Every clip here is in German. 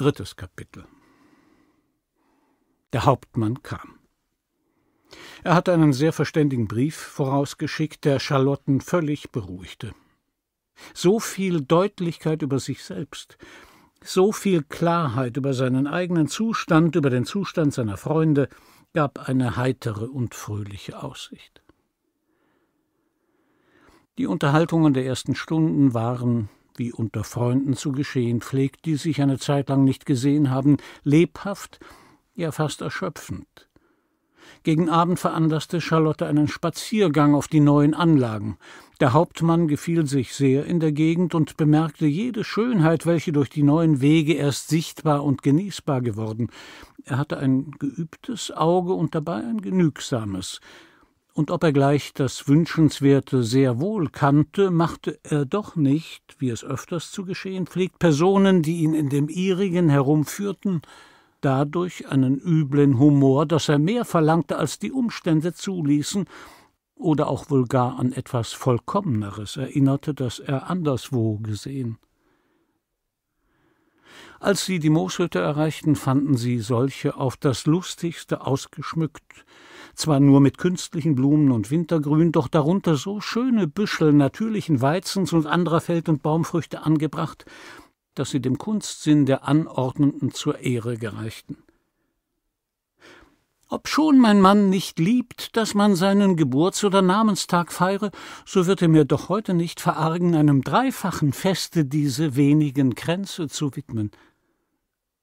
Drittes Kapitel. Der Hauptmann kam. Er hatte einen sehr verständigen Brief vorausgeschickt, der Charlotten völlig beruhigte. So viel Deutlichkeit über sich selbst, so viel Klarheit über seinen eigenen Zustand, über den Zustand seiner Freunde, gab eine heitere und fröhliche Aussicht. Die Unterhaltungen der ersten Stunden waren wie unter Freunden zu geschehen pflegt, die sich eine Zeit lang nicht gesehen haben, lebhaft, ja fast erschöpfend. Gegen Abend veranlasste Charlotte einen Spaziergang auf die neuen Anlagen. Der Hauptmann gefiel sich sehr in der Gegend und bemerkte jede Schönheit, welche durch die neuen Wege erst sichtbar und genießbar geworden. Er hatte ein geübtes Auge und dabei ein genügsames und ob er gleich das Wünschenswerte sehr wohl kannte, machte er doch nicht, wie es öfters zu geschehen pflegt, Personen, die ihn in dem ihrigen herumführten, dadurch einen üblen Humor, dass er mehr verlangte, als die Umstände zuließen, oder auch wohl gar an etwas Vollkommeneres erinnerte, das er anderswo gesehen. Als sie die Mooshütte erreichten, fanden sie solche auf das lustigste ausgeschmückt, zwar nur mit künstlichen Blumen und Wintergrün, doch darunter so schöne Büschel natürlichen Weizens und anderer Feld- und Baumfrüchte angebracht, dass sie dem Kunstsinn der Anordnenden zur Ehre gereichten. Obschon mein Mann nicht liebt, dass man seinen Geburts- oder Namenstag feiere, so wird er mir doch heute nicht verargen, einem dreifachen Feste diese wenigen Kränze zu widmen.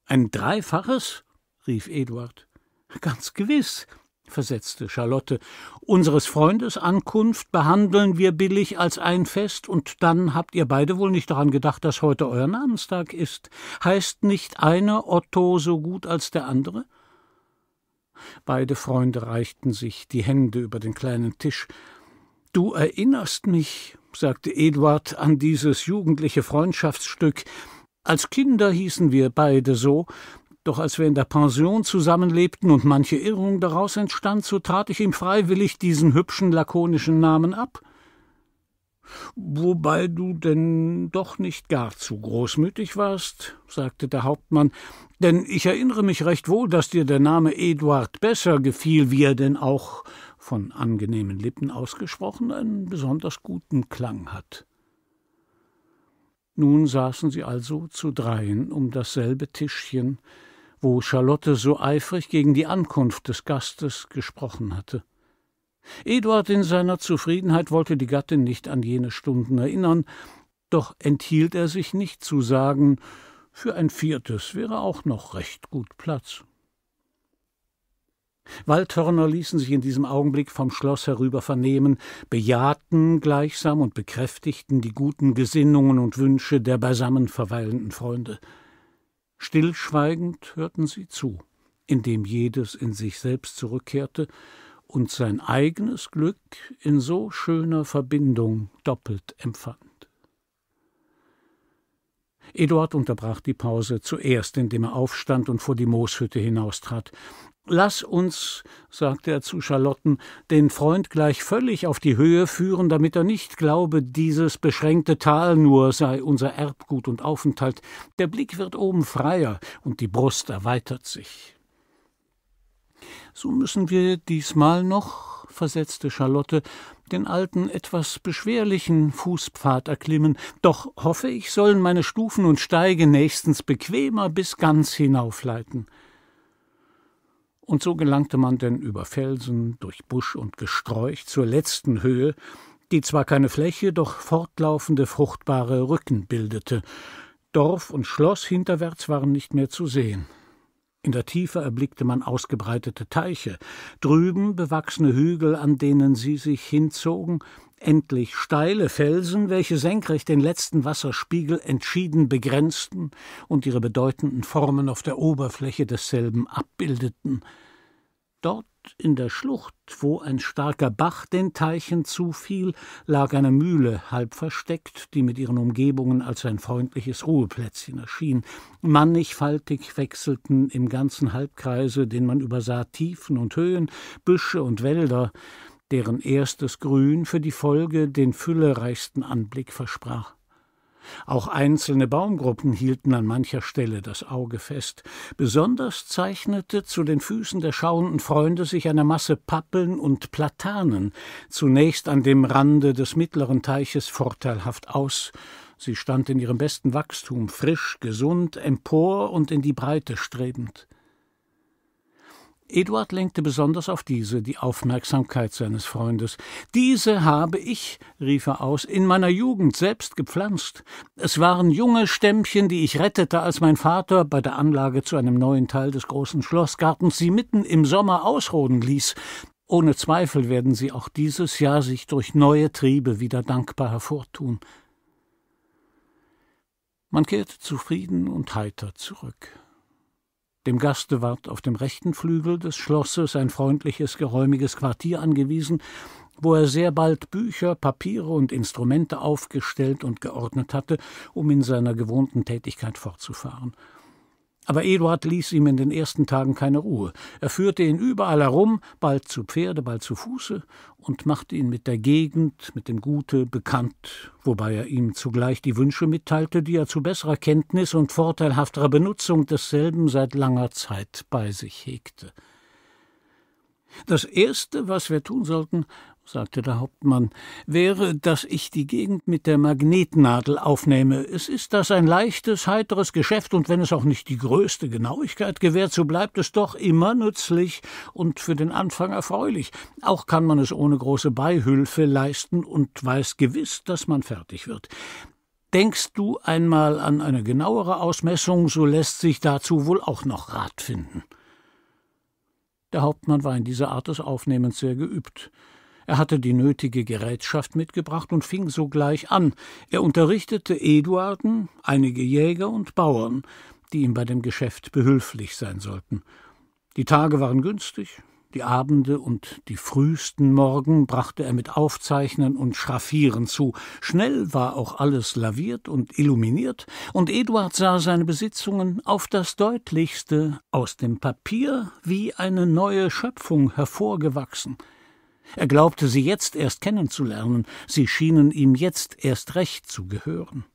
Ein dreifaches? rief Eduard. Ganz gewiss, versetzte Charlotte, unseres Freundes Ankunft behandeln wir billig als ein Fest, und dann habt ihr beide wohl nicht daran gedacht, dass heute euer Namenstag ist. Heißt nicht einer Otto so gut als der andere? Beide Freunde reichten sich die Hände über den kleinen Tisch. Du erinnerst mich, sagte Eduard, an dieses jugendliche Freundschaftsstück. Als Kinder hießen wir beide so, doch als wir in der Pension zusammenlebten und manche Irrung daraus entstand, so tat ich ihm freiwillig diesen hübschen lakonischen Namen ab. Wobei du denn doch nicht gar zu großmütig warst, sagte der Hauptmann, denn ich erinnere mich recht wohl, dass dir der Name Eduard besser gefiel, wie er denn auch von angenehmen Lippen ausgesprochen einen besonders guten Klang hat. Nun saßen sie also zu dreien um dasselbe Tischchen, wo Charlotte so eifrig gegen die Ankunft des Gastes gesprochen hatte. Eduard in seiner Zufriedenheit wollte die Gattin nicht an jene Stunden erinnern, doch enthielt er sich nicht zu sagen, für ein viertes wäre auch noch recht gut Platz. Waldhörner ließen sich in diesem Augenblick vom Schloss herüber vernehmen, bejahten gleichsam und bekräftigten die guten Gesinnungen und Wünsche der beisammen verweilenden Freunde. Stillschweigend hörten sie zu, indem jedes in sich selbst zurückkehrte und sein eigenes Glück in so schöner Verbindung doppelt empfand. Eduard unterbrach die Pause zuerst, indem er aufstand und vor die Mooshütte hinaustrat. Lass uns, sagte er zu Charlotten, den Freund gleich völlig auf die Höhe führen, damit er nicht glaube, dieses beschränkte Tal nur sei unser Erbgut und Aufenthalt. Der Blick wird oben freier und die Brust erweitert sich. So müssen wir diesmal noch, versetzte Charlotte, den alten, etwas beschwerlichen Fußpfad erklimmen, doch hoffe ich, sollen meine Stufen und Steige nächstens bequemer bis ganz hinaufleiten und so gelangte man denn über Felsen, durch Busch und Gesträuch zur letzten Höhe, die zwar keine Fläche, doch fortlaufende fruchtbare Rücken bildete. Dorf und Schloss hinterwärts waren nicht mehr zu sehen. In der Tiefe erblickte man ausgebreitete Teiche, drüben bewachsene Hügel, an denen sie sich hinzogen, endlich steile Felsen, welche senkrecht den letzten Wasserspiegel entschieden begrenzten und ihre bedeutenden Formen auf der Oberfläche desselben abbildeten. Dort in der Schlucht, wo ein starker Bach den Teichen zufiel, lag eine Mühle, halb versteckt, die mit ihren Umgebungen als ein freundliches Ruheplätzchen erschien. Mannigfaltig wechselten im ganzen Halbkreise, den man übersah, Tiefen und Höhen, Büsche und Wälder, deren erstes Grün für die Folge den füllereichsten Anblick versprach. Auch einzelne Baumgruppen hielten an mancher Stelle das Auge fest. Besonders zeichnete zu den Füßen der schauenden Freunde sich eine Masse Pappeln und Platanen, zunächst an dem Rande des mittleren Teiches vorteilhaft aus, Sie stand in ihrem besten Wachstum, frisch, gesund, empor und in die Breite strebend. Eduard lenkte besonders auf diese die Aufmerksamkeit seines Freundes. Diese habe ich, rief er aus, in meiner Jugend selbst gepflanzt. Es waren junge Stämmchen, die ich rettete, als mein Vater bei der Anlage zu einem neuen Teil des großen Schlossgartens sie mitten im Sommer ausroden ließ. Ohne Zweifel werden sie auch dieses Jahr sich durch neue Triebe wieder dankbar hervortun. Man kehrte zufrieden und heiter zurück. Dem Gaste ward auf dem rechten Flügel des Schlosses ein freundliches, geräumiges Quartier angewiesen, wo er sehr bald Bücher, Papiere und Instrumente aufgestellt und geordnet hatte, um in seiner gewohnten Tätigkeit fortzufahren. Aber Eduard ließ ihm in den ersten Tagen keine Ruhe. Er führte ihn überall herum, bald zu Pferde, bald zu Fuße, und machte ihn mit der Gegend, mit dem Gute bekannt, wobei er ihm zugleich die Wünsche mitteilte, die er zu besserer Kenntnis und vorteilhafterer Benutzung desselben seit langer Zeit bei sich hegte. Das Erste, was wir tun sollten, sagte der Hauptmann, wäre, dass ich die Gegend mit der Magnetnadel aufnehme. Es ist das ein leichtes, heiteres Geschäft, und wenn es auch nicht die größte Genauigkeit gewährt, so bleibt es doch immer nützlich und für den Anfang erfreulich. Auch kann man es ohne große Beihülfe leisten und weiß gewiss, dass man fertig wird. Denkst du einmal an eine genauere Ausmessung, so lässt sich dazu wohl auch noch Rat finden. Der Hauptmann war in dieser Art des Aufnehmens sehr geübt. Er hatte die nötige Gerätschaft mitgebracht und fing sogleich an. Er unterrichtete Eduarden, einige Jäger und Bauern, die ihm bei dem Geschäft behülflich sein sollten. Die Tage waren günstig, die Abende und die frühesten Morgen brachte er mit Aufzeichnen und Schraffieren zu. Schnell war auch alles laviert und illuminiert, und Eduard sah seine Besitzungen auf das deutlichste aus dem Papier wie eine neue Schöpfung hervorgewachsen. Er glaubte sie jetzt erst kennenzulernen, sie schienen ihm jetzt erst recht zu gehören.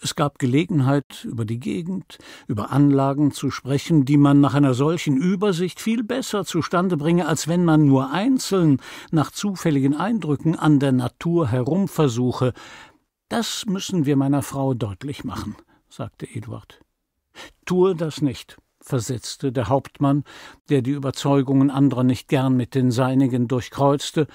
Es gab Gelegenheit, über die Gegend, über Anlagen zu sprechen, die man nach einer solchen Übersicht viel besser zustande bringe, als wenn man nur einzeln nach zufälligen Eindrücken an der Natur herumversuche. Das müssen wir meiner Frau deutlich machen, sagte Eduard. Tue das nicht versetzte der Hauptmann, der die Überzeugungen anderer nicht gern mit den seinigen durchkreuzte,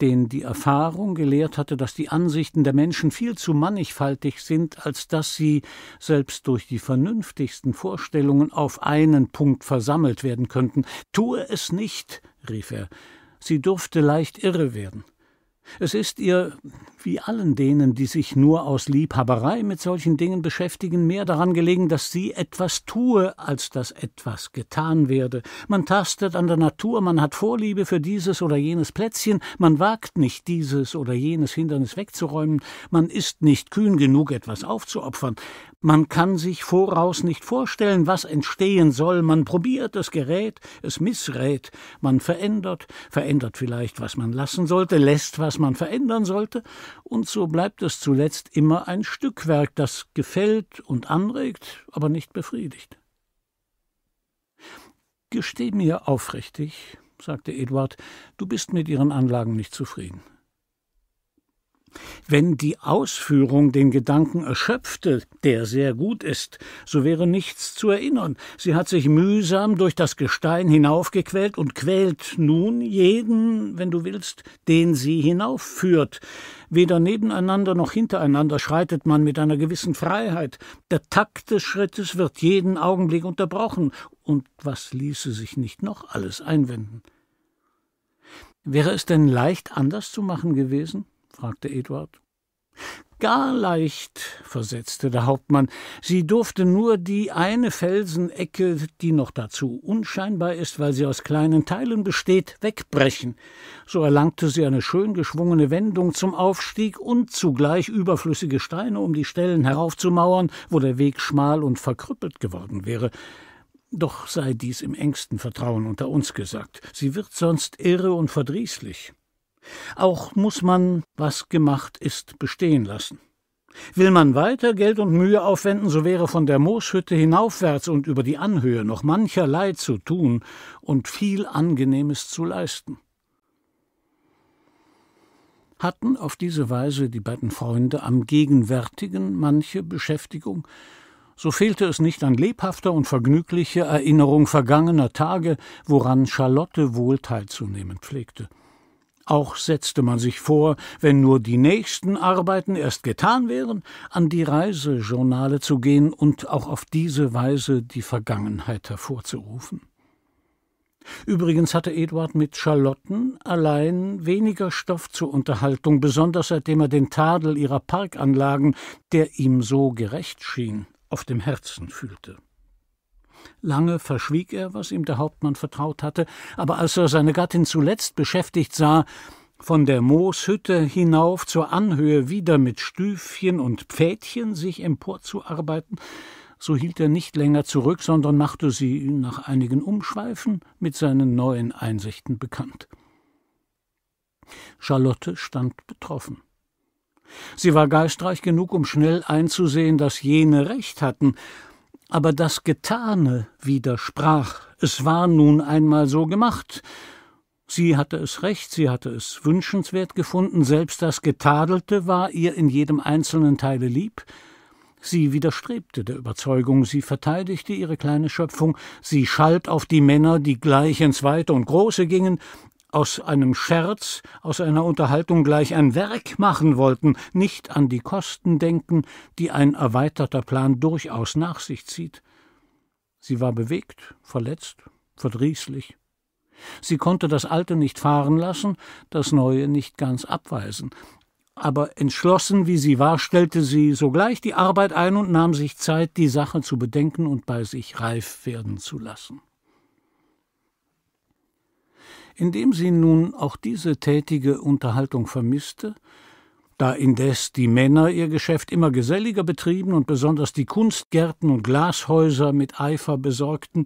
den die Erfahrung gelehrt hatte, dass die Ansichten der Menschen viel zu mannigfaltig sind, als dass sie, selbst durch die vernünftigsten Vorstellungen, auf einen Punkt versammelt werden könnten. Tue es nicht, rief er, sie dürfte leicht irre werden. Es ist ihr, wie allen denen, die sich nur aus Liebhaberei mit solchen Dingen beschäftigen, mehr daran gelegen, dass sie etwas tue, als dass etwas getan werde. Man tastet an der Natur, man hat Vorliebe für dieses oder jenes Plätzchen, man wagt nicht, dieses oder jenes Hindernis wegzuräumen, man ist nicht kühn genug, etwas aufzuopfern, man kann sich voraus nicht vorstellen, was entstehen soll. Man probiert, es gerät, es missrät. Man verändert, verändert vielleicht, was man lassen sollte, lässt, was man verändern sollte. Und so bleibt es zuletzt immer ein Stückwerk, das gefällt und anregt, aber nicht befriedigt. Gesteh mir aufrichtig, sagte Eduard, du bist mit ihren Anlagen nicht zufrieden. Wenn die Ausführung den Gedanken erschöpfte, der sehr gut ist, so wäre nichts zu erinnern. Sie hat sich mühsam durch das Gestein hinaufgequält und quält nun jeden, wenn du willst, den sie hinaufführt. Weder nebeneinander noch hintereinander schreitet man mit einer gewissen Freiheit. Der Takt des Schrittes wird jeden Augenblick unterbrochen. Und was ließe sich nicht noch alles einwenden? Wäre es denn leicht anders zu machen gewesen? fragte Eduard. Gar leicht, versetzte der Hauptmann. Sie durfte nur die eine Felsenecke, die noch dazu unscheinbar ist, weil sie aus kleinen Teilen besteht, wegbrechen. So erlangte sie eine schön geschwungene Wendung zum Aufstieg und zugleich überflüssige Steine, um die Stellen heraufzumauern, wo der Weg schmal und verkrüppelt geworden wäre. Doch sei dies im engsten Vertrauen unter uns gesagt. Sie wird sonst irre und verdrießlich. Auch muss man, was gemacht ist, bestehen lassen. Will man weiter Geld und Mühe aufwenden, so wäre von der Mooshütte hinaufwärts und über die Anhöhe noch mancherlei zu tun und viel Angenehmes zu leisten. Hatten auf diese Weise die beiden Freunde am Gegenwärtigen manche Beschäftigung, so fehlte es nicht an lebhafter und vergnüglicher Erinnerung vergangener Tage, woran Charlotte wohl teilzunehmen pflegte. Auch setzte man sich vor, wenn nur die nächsten Arbeiten erst getan wären, an die Reisejournale zu gehen und auch auf diese Weise die Vergangenheit hervorzurufen. Übrigens hatte Eduard mit Charlotten allein weniger Stoff zur Unterhaltung, besonders seitdem er den Tadel ihrer Parkanlagen, der ihm so gerecht schien, auf dem Herzen fühlte. Lange verschwieg er, was ihm der Hauptmann vertraut hatte, aber als er seine Gattin zuletzt beschäftigt sah, von der Mooshütte hinauf zur Anhöhe wieder mit Stüfchen und Pfädchen sich emporzuarbeiten, so hielt er nicht länger zurück, sondern machte sie nach einigen Umschweifen mit seinen neuen Einsichten bekannt. Charlotte stand betroffen. Sie war geistreich genug, um schnell einzusehen, dass jene recht hatten, aber das Getane widersprach. Es war nun einmal so gemacht. Sie hatte es recht, sie hatte es wünschenswert gefunden, selbst das Getadelte war ihr in jedem einzelnen Teile lieb. Sie widerstrebte der Überzeugung, sie verteidigte ihre kleine Schöpfung, sie schalt auf die Männer, die gleich ins Weite und Große gingen, aus einem Scherz, aus einer Unterhaltung gleich ein Werk machen wollten, nicht an die Kosten denken, die ein erweiterter Plan durchaus nach sich zieht. Sie war bewegt, verletzt, verdrießlich. Sie konnte das Alte nicht fahren lassen, das Neue nicht ganz abweisen. Aber entschlossen wie sie war, stellte sie sogleich die Arbeit ein und nahm sich Zeit, die Sache zu bedenken und bei sich reif werden zu lassen indem sie nun auch diese tätige Unterhaltung vermisste, da indes die Männer ihr Geschäft immer geselliger betrieben und besonders die Kunstgärten und Glashäuser mit Eifer besorgten,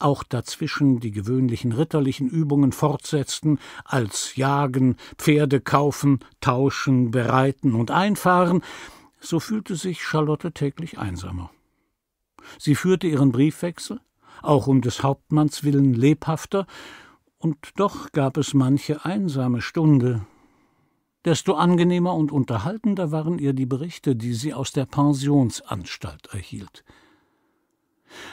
auch dazwischen die gewöhnlichen ritterlichen Übungen fortsetzten, als Jagen, Pferde kaufen, tauschen, bereiten und einfahren, so fühlte sich Charlotte täglich einsamer. Sie führte ihren Briefwechsel, auch um des Hauptmanns willen lebhafter, und doch gab es manche einsame Stunde. Desto angenehmer und unterhaltender waren ihr die Berichte, die sie aus der Pensionsanstalt erhielt.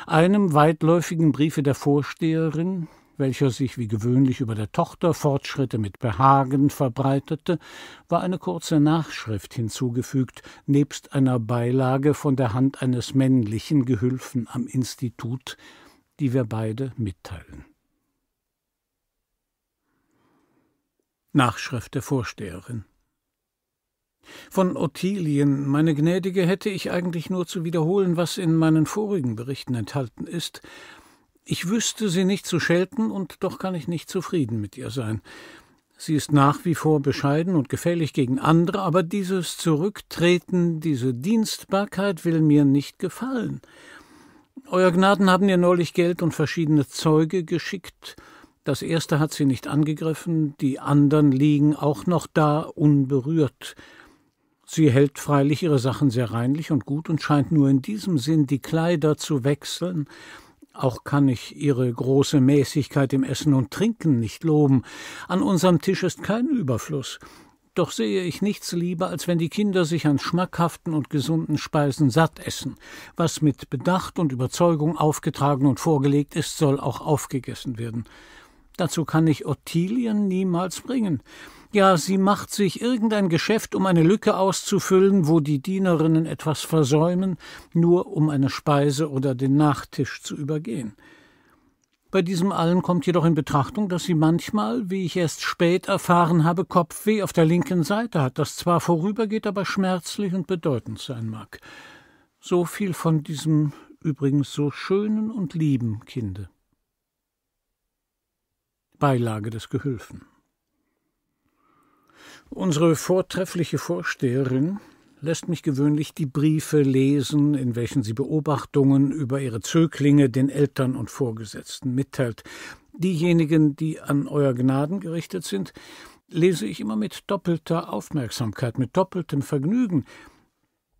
Einem weitläufigen Briefe der Vorsteherin, welcher sich wie gewöhnlich über der Tochter Fortschritte mit Behagen verbreitete, war eine kurze Nachschrift hinzugefügt, nebst einer Beilage von der Hand eines männlichen Gehülfen am Institut, die wir beide mitteilen. Nachschrift der Vorsteherin. Von Ottilien, meine Gnädige, hätte ich eigentlich nur zu wiederholen, was in meinen vorigen Berichten enthalten ist. Ich wüsste sie nicht zu schelten, und doch kann ich nicht zufrieden mit ihr sein. Sie ist nach wie vor bescheiden und gefällig gegen andere, aber dieses Zurücktreten, diese Dienstbarkeit will mir nicht gefallen. Euer Gnaden haben ihr neulich Geld und verschiedene Zeuge geschickt, das erste hat sie nicht angegriffen, die anderen liegen auch noch da unberührt. Sie hält freilich ihre Sachen sehr reinlich und gut und scheint nur in diesem Sinn die Kleider zu wechseln. Auch kann ich ihre große Mäßigkeit im Essen und Trinken nicht loben. An unserem Tisch ist kein Überfluss. Doch sehe ich nichts lieber, als wenn die Kinder sich an schmackhaften und gesunden Speisen satt essen. Was mit Bedacht und Überzeugung aufgetragen und vorgelegt ist, soll auch aufgegessen werden. Dazu kann ich Ottilien niemals bringen. Ja, sie macht sich irgendein Geschäft, um eine Lücke auszufüllen, wo die Dienerinnen etwas versäumen, nur um eine Speise oder den Nachtisch zu übergehen. Bei diesem allen kommt jedoch in Betrachtung, dass sie manchmal, wie ich erst spät erfahren habe, Kopfweh auf der linken Seite hat, das zwar vorübergeht, aber schmerzlich und bedeutend sein mag. So viel von diesem übrigens so schönen und lieben Kinde. Beilage des Gehülfen. Unsere vortreffliche Vorsteherin lässt mich gewöhnlich die Briefe lesen, in welchen sie Beobachtungen über ihre Zöglinge den Eltern und Vorgesetzten mitteilt. Diejenigen, die an Euer Gnaden gerichtet sind, lese ich immer mit doppelter Aufmerksamkeit, mit doppeltem Vergnügen,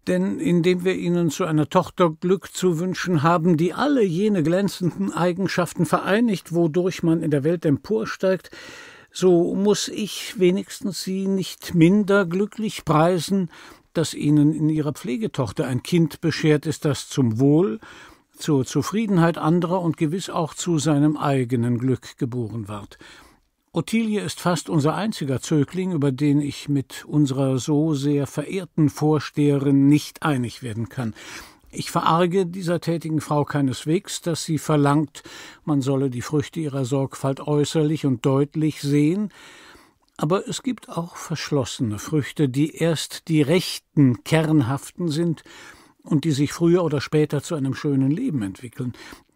denn indem wir ihnen zu einer Tochter Glück zu wünschen haben, die alle jene glänzenden Eigenschaften vereinigt, wodurch man in der Welt emporsteigt, so muß ich wenigstens sie nicht minder glücklich preisen, dass ihnen in ihrer Pflegetochter ein Kind beschert ist, das zum Wohl, zur Zufriedenheit anderer und gewiss auch zu seinem eigenen Glück geboren ward. Ottilie ist fast unser einziger Zögling, über den ich mit unserer so sehr verehrten Vorsteherin nicht einig werden kann. Ich verarge dieser tätigen Frau keineswegs, dass sie verlangt, man solle die Früchte ihrer Sorgfalt äußerlich und deutlich sehen, aber es gibt auch verschlossene Früchte, die erst die rechten, kernhaften sind und die sich früher oder später zu einem schönen Leben entwickeln.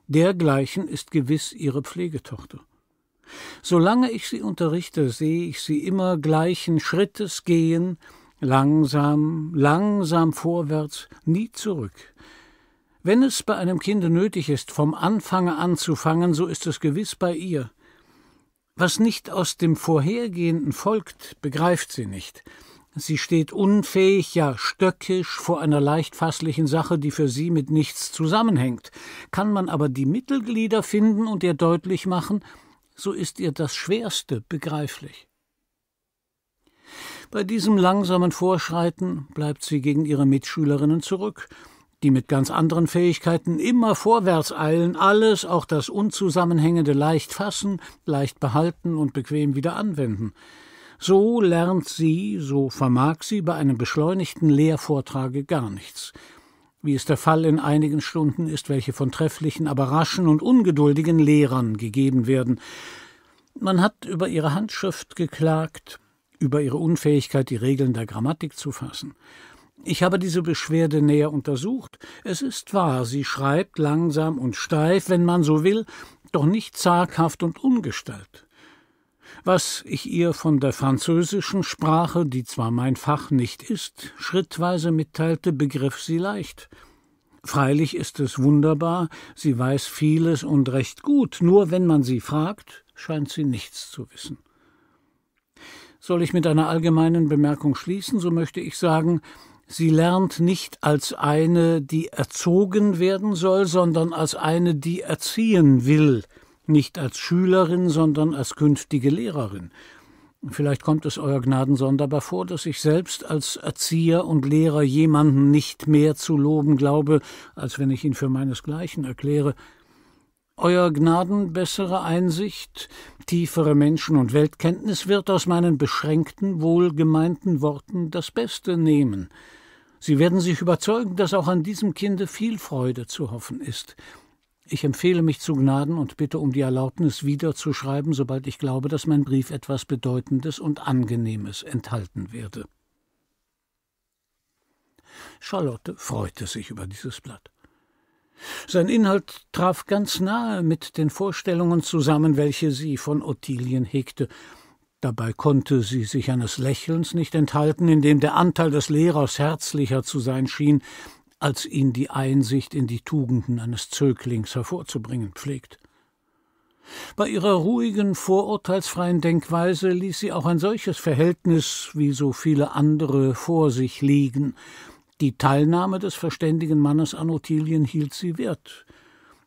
Dergleichen ist gewiss ihre Pflegetochter. Solange ich sie unterrichte, sehe ich sie immer gleichen Schrittes gehen, langsam, langsam vorwärts, nie zurück. Wenn es bei einem Kind nötig ist, vom Anfange anzufangen, so ist es gewiss bei ihr. Was nicht aus dem Vorhergehenden folgt, begreift sie nicht. Sie steht unfähig, ja stöckisch vor einer leicht fasslichen Sache, die für sie mit nichts zusammenhängt. Kann man aber die Mittelglieder finden und ihr deutlich machen, so ist ihr das Schwerste begreiflich. Bei diesem langsamen Vorschreiten bleibt sie gegen ihre Mitschülerinnen zurück, die mit ganz anderen Fähigkeiten immer vorwärts eilen, alles, auch das Unzusammenhängende leicht fassen, leicht behalten und bequem wieder anwenden. So lernt sie, so vermag sie bei einem beschleunigten Lehrvortrage gar nichts wie es der Fall in einigen Stunden ist, welche von trefflichen, aber raschen und ungeduldigen Lehrern gegeben werden. Man hat über ihre Handschrift geklagt, über ihre Unfähigkeit, die Regeln der Grammatik zu fassen. Ich habe diese Beschwerde näher untersucht. Es ist wahr, sie schreibt langsam und steif, wenn man so will, doch nicht zaghaft und ungestalt was ich ihr von der französischen Sprache, die zwar mein Fach nicht ist, schrittweise mitteilte, begriff sie leicht. Freilich ist es wunderbar, sie weiß vieles und recht gut, nur wenn man sie fragt, scheint sie nichts zu wissen. Soll ich mit einer allgemeinen Bemerkung schließen, so möchte ich sagen, sie lernt nicht als eine, die erzogen werden soll, sondern als eine, die erziehen will, nicht als Schülerin, sondern als künftige Lehrerin. Vielleicht kommt es Euer Gnaden sonderbar vor, dass ich selbst als Erzieher und Lehrer jemanden nicht mehr zu loben glaube, als wenn ich ihn für meinesgleichen erkläre. Euer Gnaden bessere Einsicht, tiefere Menschen- und Weltkenntnis wird aus meinen beschränkten, wohlgemeinten Worten das Beste nehmen. Sie werden sich überzeugen, dass auch an diesem Kinde viel Freude zu hoffen ist. Ich empfehle mich zu Gnaden und bitte um die Erlaubnis, wiederzuschreiben, sobald ich glaube, dass mein Brief etwas Bedeutendes und Angenehmes enthalten werde. Charlotte freute sich über dieses Blatt. Sein Inhalt traf ganz nahe mit den Vorstellungen zusammen, welche sie von Ottilien hegte. Dabei konnte sie sich eines Lächelns nicht enthalten, in dem der Anteil des Lehrers herzlicher zu sein schien als ihn die Einsicht in die Tugenden eines Zöglings hervorzubringen pflegt. Bei ihrer ruhigen, vorurteilsfreien Denkweise ließ sie auch ein solches Verhältnis wie so viele andere vor sich liegen. Die Teilnahme des verständigen Mannes an Ottilien hielt sie wert,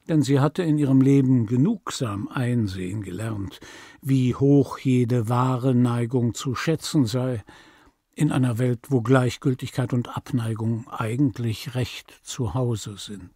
denn sie hatte in ihrem Leben genugsam einsehen gelernt, wie hoch jede wahre Neigung zu schätzen sei, in einer Welt, wo Gleichgültigkeit und Abneigung eigentlich recht zu Hause sind.